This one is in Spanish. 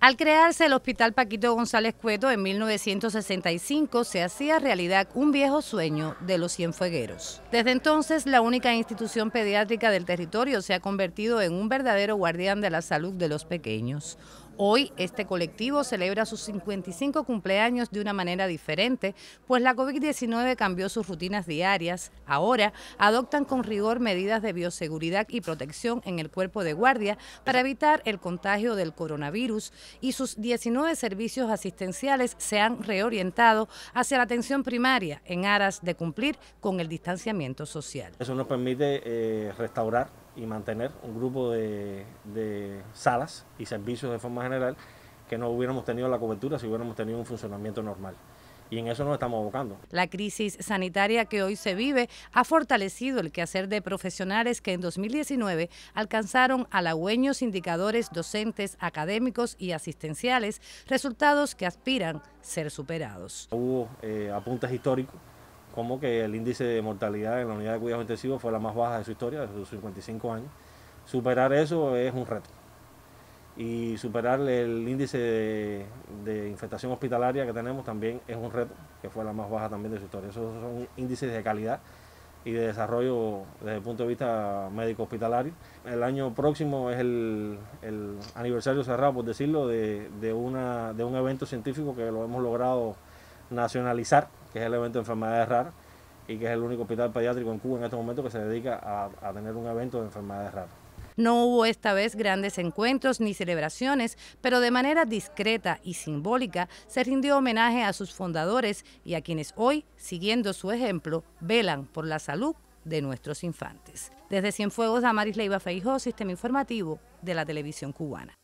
Al crearse el Hospital Paquito González Cueto en 1965, se hacía realidad un viejo sueño de los cienfuegueros. Desde entonces, la única institución pediátrica del territorio se ha convertido en un verdadero guardián de la salud de los pequeños. Hoy este colectivo celebra sus 55 cumpleaños de una manera diferente, pues la COVID-19 cambió sus rutinas diarias. Ahora adoptan con rigor medidas de bioseguridad y protección en el cuerpo de guardia para evitar el contagio del coronavirus y sus 19 servicios asistenciales se han reorientado hacia la atención primaria en aras de cumplir con el distanciamiento social. Eso nos permite eh, restaurar y mantener un grupo de, salas y servicios de forma general que no hubiéramos tenido la cobertura si hubiéramos tenido un funcionamiento normal y en eso nos estamos abocando. La crisis sanitaria que hoy se vive ha fortalecido el quehacer de profesionales que en 2019 alcanzaron halagüeños indicadores docentes, académicos y asistenciales, resultados que aspiran ser superados. Hubo eh, apuntes históricos como que el índice de mortalidad en la unidad de cuidados intensivos fue la más baja de su historia, de sus 55 años. Superar eso es un reto. Y superar el índice de, infectación hospitalaria que tenemos también es un reto, que fue la más baja también de su historia. Esos son índices de calidad y de desarrollo desde el punto de vista médico hospitalario. El año próximo es el, aniversario cerrado, por decirlo, de, una, de un evento científico que lo hemos logrado nacionalizar que es el evento de enfermedades raras, y que es el único hospital pediátrico en Cuba en este momento que se dedica a, tener un evento de enfermedades raras. No hubo esta vez grandes encuentros ni celebraciones, pero de manera discreta y simbólica se rindió homenaje a sus fundadores y a quienes hoy, siguiendo su ejemplo, velan por la salud de nuestros infantes. Desde Cienfuegos, Amaris Leiva Feijó, Sistema Informativo de la Televisión Cubana.